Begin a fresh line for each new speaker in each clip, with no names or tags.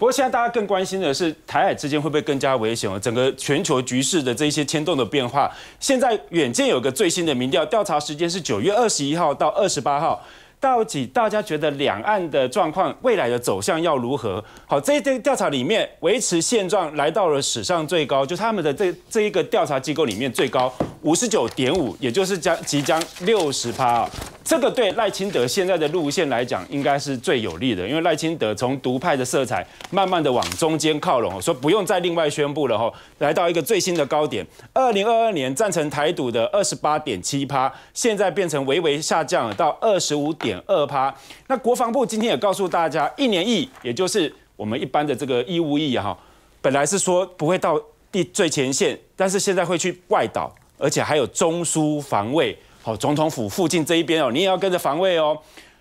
不过现在大家更关心的是台海之间会不会更加危险整个全球局势的这些牵动的变化，现在远见有个最新的民调调查时间是九月二十一号到二十八号，到底大家觉得两岸的状况未来的走向要如何？好，这这调查里面维持现状来到了史上最高，就他们的这这一个调查机构里面最高五十九点五，也就是将即将六十趴。这个对赖清德现在的路线来讲，应该是最有利的，因为赖清德从独派的色彩，慢慢的往中间靠拢，说不用再另外宣布了哈，来到一个最新的高点，二零二二年赞成台独的二十八点七趴，现在变成微微下降到二十五点二趴。那国防部今天也告诉大家，一年役，也就是我们一般的这个义务役哈，本来是说不会到第最前线，但是现在会去外岛，而且还有中枢防卫。好，总统府附近这一边哦，你也要跟着防卫哦。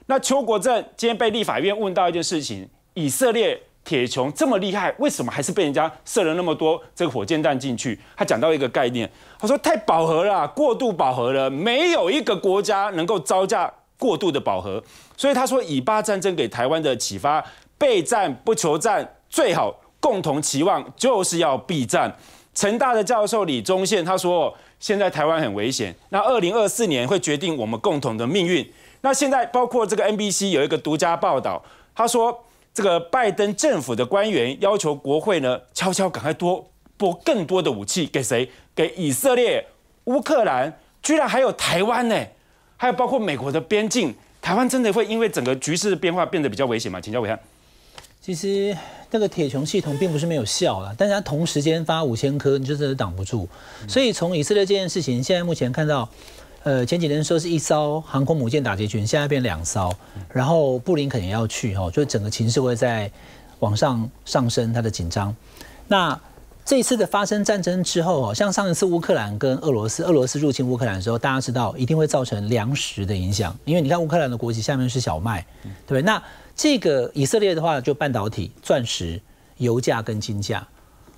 那邱国正今天被立法院问到一件事情，以色列铁穹这么厉害，为什么还是被人家射了那么多这个火箭弹进去？他讲到一个概念，他说太饱和了，过度饱和了，没有一个国家能够招架过度的饱和。所以他说，以巴战争给台湾的启发，备战不求战，最好共同期望就是要避战。成大的教授李宗宪他说。现在台湾很危险，那二零二四年会决定我们共同的命运。那现在包括这个 NBC 有一个独家报道，他说这个拜登政府的官员要求国会呢悄悄赶快多拨更多的武器给谁？给以色列、乌克兰，居然还有台湾呢？还有包括美国的边境，台湾真的会因为整个局势的变化变得比较危险吗？请教伟汉。
其实那个铁穹系统并不是没有效了，但是它同时间发五千颗，你就真的挡不住。所以从以色列这件事情，现在目前看到，呃，前几天说是一艘航空母舰打击群，现在变两艘，然后布林肯也要去哈，就整个情势会在往上上升，它的紧张。那这一次的发生战争之后哦，像上一次乌克兰跟俄罗斯，俄罗斯入侵乌克兰的时候，大家知道一定会造成粮食的影响，因为你看乌克兰的国旗下面是小麦，对不对？那这个以色列的话，就半导体、钻石、油价跟金价，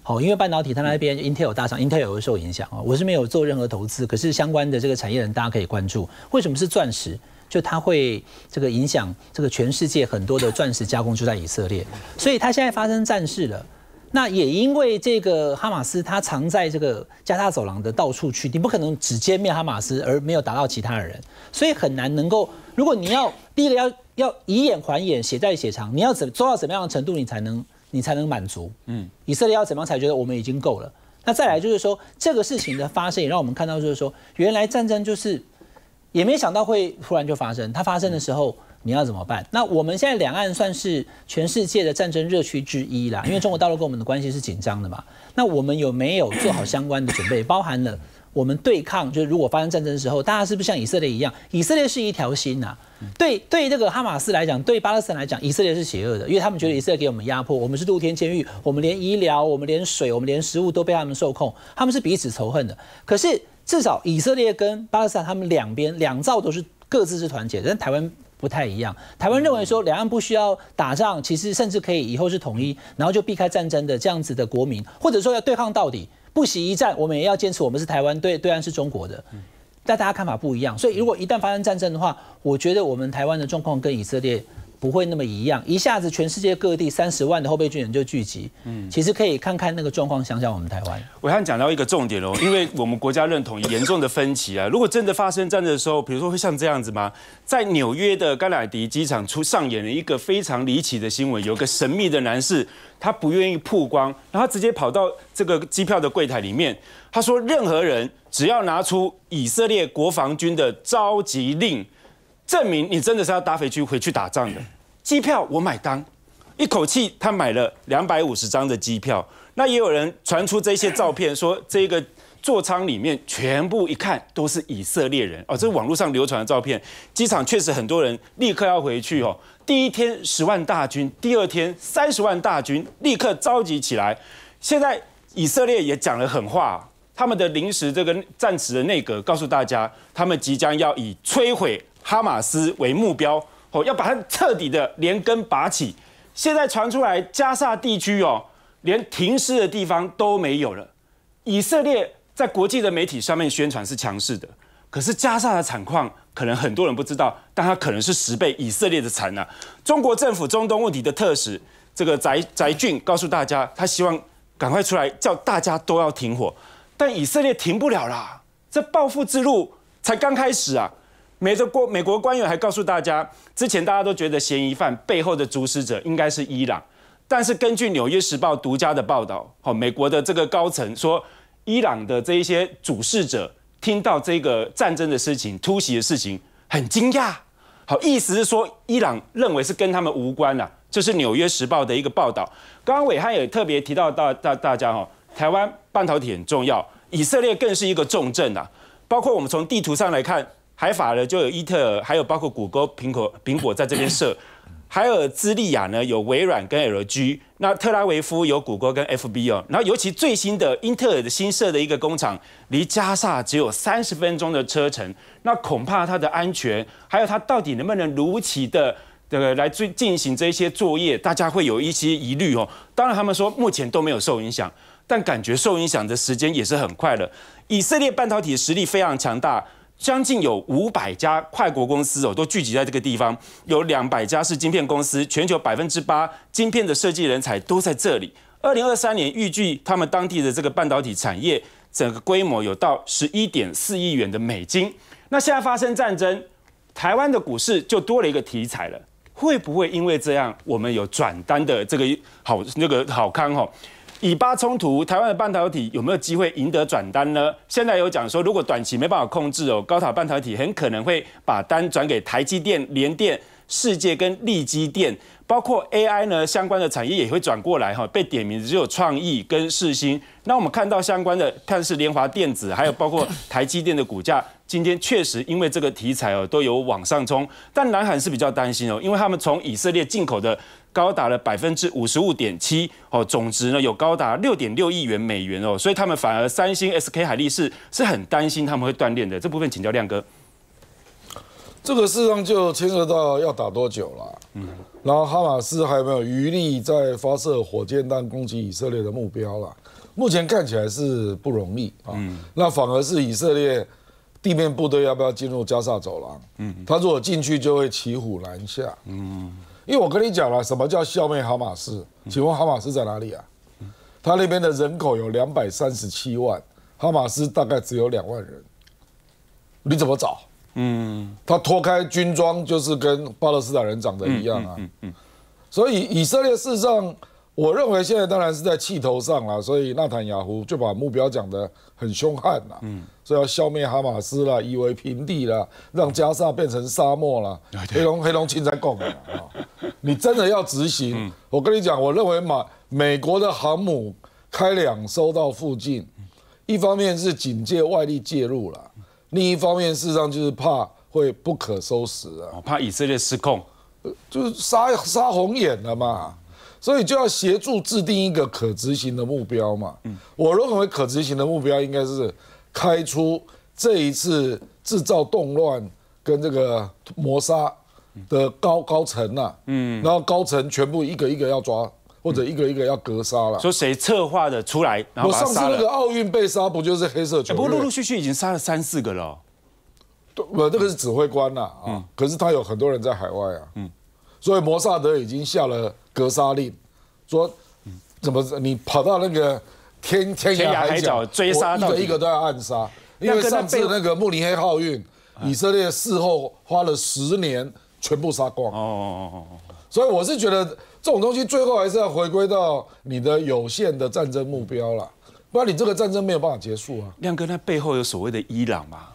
好，因为半导体它那边 Intel 大厂，Intel 也会受影响啊。我是没有做任何投资，可是相关的这个产业人大家可以关注。为什么是钻石？就它会这个影响这个全世界很多的钻石加工就在以色列，所以它现在发生战事了。那也因为这个哈马斯它藏在这个加沙走廊的到处去，你不可能只歼灭哈马斯而没有打到其他的人，所以很难能够。如果你要第一个要。要以眼还眼，血债血偿。你要怎做到什么样的程度，你才能你才能满足？嗯，以色列要怎么样才觉得我们已经够了？那再来就是说，这个事情的发生也让我们看到，就是说，原来战争就是也没想到会突然就发生。它发生的时候，你要怎么办？那我们现在两岸算是全世界的战争热区之一啦，因为中国大陆跟我们的关系是紧张的嘛。那我们有没有做好相关的准备？包含了。我们对抗就是，如果发生战争的时候，大家是不是像以色列一样？以色列是一条心啊。对对，这个哈马斯来讲，对巴勒斯坦来讲，以色列是邪恶的，因为他们觉得以色列给我们压迫，我们是露天监狱，我们连医疗、我们连水、我们连食物都被他们受控，他们是彼此仇恨的。可是至少以色列跟巴勒斯坦他们两边两造都是各自是团结的，但台湾不太一样。台湾认为说两岸不需要打仗，其实甚至可以以后是统一，然后就避开战争的这样子的国民，或者说要对抗到底。不喜一战，我们也要坚持，我们是台湾对对岸是中国的，但大家看法不一样。所以如果一旦发生战争的话，我觉得我们台湾的状况跟以色列。不会那么一样，一下子全世界各地三十万的后备军人就聚集。嗯，其实可以看看那个状况，想想我们台湾。
我汉讲到一个重点哦，因为我们国家认同严重的分歧啊。如果真的发生战争的时候，比如说会像这样子吗？在纽约的甘乃迪机场出上演了一个非常离奇的新闻，有个神秘的男士，他不愿意曝光，然他直接跑到这个机票的柜台里面，他说任何人只要拿出以色列国防军的召集令。证明你真的是要搭飞机回去打仗的机票我买单。一口气他买了两百五十张的机票。那也有人传出这些照片，说这个座舱里面全部一看都是以色列人哦。这网络上流传的照片，机场确实很多人立刻要回去哦。第一天十万大军，第二天三十万大军立刻召集起来。现在以色列也讲了狠话，他们的临时这个暂时的内阁告诉大家，他们即将要以摧毁。哈马斯为目标哦，要把它彻底的连根拔起。现在传出来，加沙地区哦，连停尸的地方都没有了。以色列在国际的媒体上面宣传是强势的，可是加沙的惨况可能很多人不知道，但它可能是十倍以色列的惨啊！中国政府中东问题的特使这个翟翟俊告诉大家，他希望赶快出来叫大家都要停火，但以色列停不了啦，这报复之路才刚开始啊。美国国美国官员还告诉大家，之前大家都觉得嫌疑犯背后的主使者应该是伊朗，但是根据《纽约时报》独家的报道，好，美国的这个高层说，伊朗的这一些主事者听到这个战争的事情、突袭的事情，很惊讶。好，意思是说，伊朗认为是跟他们无关了。这是《纽约时报》的一个报道。刚刚伟汉也特别提到，大大大家哦，台湾半导体很重要，以色列更是一个重镇啊。包括我们从地图上来看。海法呢，就有英特尔，还有包括谷歌、苹果、苹果在这边设；海尔兹利亚呢，有微软跟 LG；那特拉维夫有谷歌跟 FB 哦。然后尤其最新的英特尔的新设的一个工厂，离加萨只有三十分钟的车程，那恐怕它的安全，还有它到底能不能如期的这个来进进行这些作业，大家会有一些疑虑哦。当然他们说目前都没有受影响，但感觉受影响的时间也是很快了。以色列半导体实力非常强大。将近有五百家跨国公司哦，都聚集在这个地方。有两百家是晶片公司，全球百分之八晶片的设计人才都在这里。二零二三年预计他们当地的这个半导体产业整个规模有到十一点四亿元的美金。那现在发生战争，台湾的股市就多了一个题材了。会不会因为这样，我们有转单的这个好那个好康哈？以巴冲突，台湾的半导体有没有机会赢得转单呢？现在有讲说，如果短期没办法控制哦，高塔半导体很可能会把单转给台积电、联电。世界跟利基电，包括 AI 呢相关的产业也会转过来哈，被点名只有创意跟世芯。那我们看到相关的，看是联华电子，还有包括台积电的股价，今天确实因为这个题材哦，都有往上冲。但南韩是比较担心哦，因为他们从以色列进口的高达了百分之五十五点七哦，总值呢有高达六点六亿元美元哦，所以他们反而三星、SK 海力士是很担心他们会断链的这部分，请教亮哥。
这个事实上就牵涉到要打多久了，嗯，然后哈马斯还有没有余力在发射火箭弹攻击以色列的目标了？目前看起来是不容易啊。那反而是以色列地面部队要不要进入加沙走廊？嗯，他如果进去就会骑虎难下。嗯，因为我跟你讲了什么叫消灭哈马斯，请问哈马斯在哪里啊？他那边的人口有两百三十七万，哈马斯大概只有两万人，你怎么找？嗯，他脱开军装就是跟巴勒斯坦人长得一样啊，所以以色列事实上，我认为现在当然是在气头上啦，所以纳坦雅胡就把目标讲得很凶悍嗯。所以要消灭哈马斯啦，夷为平地啦，让加沙变成沙漠啦，黑龙黑龙青山共啊，你真的要执行，我跟你讲，我认为马美国的航母开两艘到附近，一方面是警戒外力介入了。另一方面，事实上就是怕会不可收拾啊，怕以
色列失控，
就是杀杀红眼了嘛，所以就要协助制定一个可执行的目标嘛。嗯，我认为可执行的目标应该是开出这一次制造动乱跟这个谋杀的高高层呐，嗯，然后高层全部一个一个要抓。或者一个一个要格杀了，说
谁策划的出来，然后我上次那个
奥运被杀不就是黑社球？不过陆陆续续已经杀了三四个了。对，我这个是指挥官了啊，可是他有很多人在海外啊。嗯。所以摩萨德已经下了格杀令，说，怎么你跑到那个天天涯海角追杀，一个一个都要暗杀。因为上次那个慕尼黑奥运，以色列事后花了十年全部杀光。哦哦哦哦哦。所以我是觉得这种东西最后还是要回归到你的有限的战争目标了，不然你这个战争没有办法结束啊。亮哥，那背
后有所谓的伊朗吗？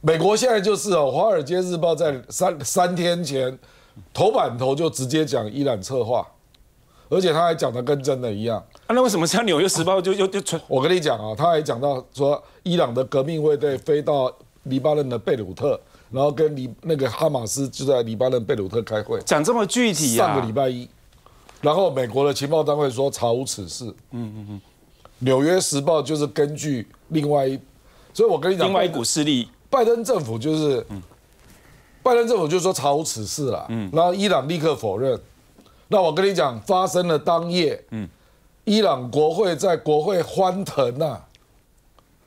美国现在就是哦，《华尔街日报》在三三天前头版头就直接讲伊朗策划，而且他还讲得跟真的一样。那为什么像《纽约时报》就就就我跟你讲啊，他还讲到说伊朗的革命卫队飞到黎巴嫩的贝鲁特。然后跟黎那个哈马斯就在黎巴嫩贝鲁特开会，讲这么具体。上个礼拜一，然后美国的情报单位说查无此事。嗯嗯嗯。纽约时报就是根据另外一，所以我跟你讲，另外一股势力，拜登政府就是，拜登政府就说查无此事了。嗯。然后伊朗立刻否认。那我跟你讲，发生了当夜，嗯，伊朗国会在国会欢腾啊，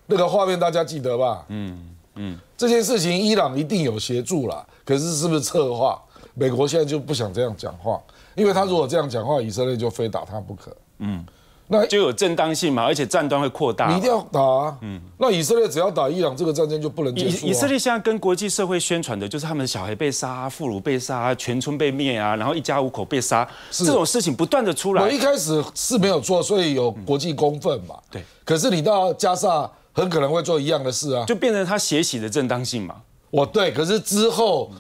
那个画面大家记得吧？嗯。嗯，这件事情伊朗一定有协助了，可是是不是策划？美国现在就不想这样讲话，因为他如果这样讲话，以色列就非打他不可。
嗯，那就有正当性嘛，而且战端会扩大。你一定
要打啊。嗯，那以色列只要打伊朗，这个战争就不能结束。以色
列现在跟国际社会宣传的就是他们小孩被杀、妇孺被杀、全村被灭啊，然后一家五口被杀，这种事情不断的出来。我一开
始是没有错，所以有国际公愤嘛。对，可是你到加沙。很可能会做一样的事啊，就变成他血洗的正当性嘛。我对，可是之后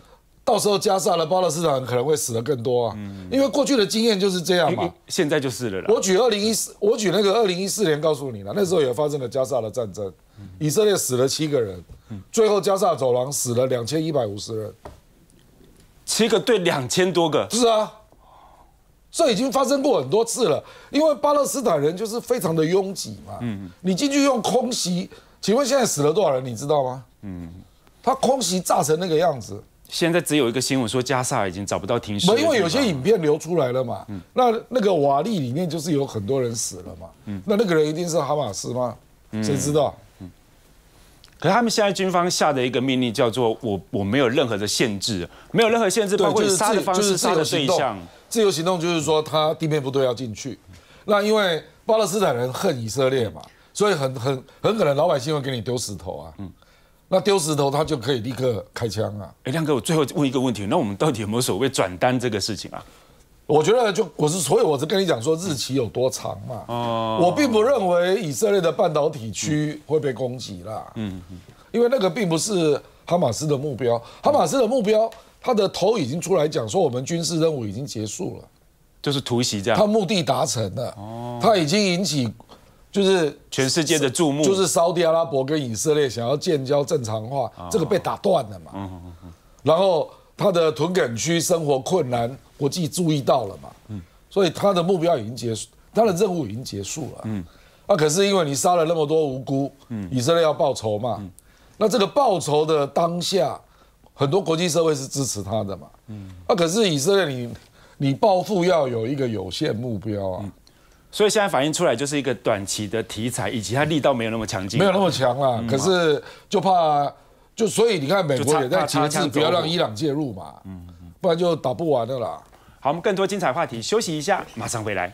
到时候加沙的巴勒斯坦可能会死的更多啊，因为过去的经验就是这样嘛。现在就是了啦。我举二零一四，我举那个二零一四年告诉你了，那时候也发生了加沙的战争，以色列死了七个人，最后加沙走廊死了两千一百五十人，
七个对两千多个，是
啊。这已经发生过很多次了，因为巴勒斯坦人就是非常的拥挤嘛。嗯，你进去用空袭，请问现在死了多少人，你知道吗？嗯，他空袭炸成那个样子，
现在只有一个新闻说加沙已经找不到停尸。因为有些影
片流出来了嘛？嗯，那那个瓦砾里面就是有很多人死了嘛。嗯，那那个人一定是哈马斯吗？谁知道？
可是他们现在军方下的一个命令叫做我我没有任何的限制，没有任何限制，包括杀的方式、杀的对象、
自由行动，就是说他地面部队要进去。那因为巴勒斯坦人恨以色列嘛，所以很很很可能老百姓会给你丢石头啊。嗯，那丢石头他就可以立刻开枪啊。
哎，亮哥，我最后问一个问题，那我们到底有没有所谓转单这个事情啊？
我觉得就我是所以我是跟你讲说日期有多长嘛。哦。我并不认为以色列的半导体区会被攻击啦。嗯嗯。因为那个并不是哈马斯的目标。哈马斯的目标，他的头已经出来讲说我们军事任务已经结束了，就是突袭这样。他目的达成了。哦。他已经引起就是全世界的注目，就是沙特阿拉伯跟以色列想要建交正常化，这个被打断了嘛。嗯嗯嗯。然后。他的屯垦区生活困难，我际注意到了嘛，嗯，所以他的目标已经结束，他的任务已经结束了，嗯，那可是因为你杀了那么多无辜，嗯，以色列要报仇嘛，那这个报仇的当下，很多国际社会是支持他的嘛，嗯，啊，可是以色列你你报复要有一个有限目标啊，
所以现在反映出来就是一个短期的题材，以及他力道没有那么强劲，没有那么
强啊，可是就怕。就所以你看，美国也在节制，不要让伊朗介入嘛，不然就打不完的啦。
好，我们更多精彩话题，休息一下，马上回来。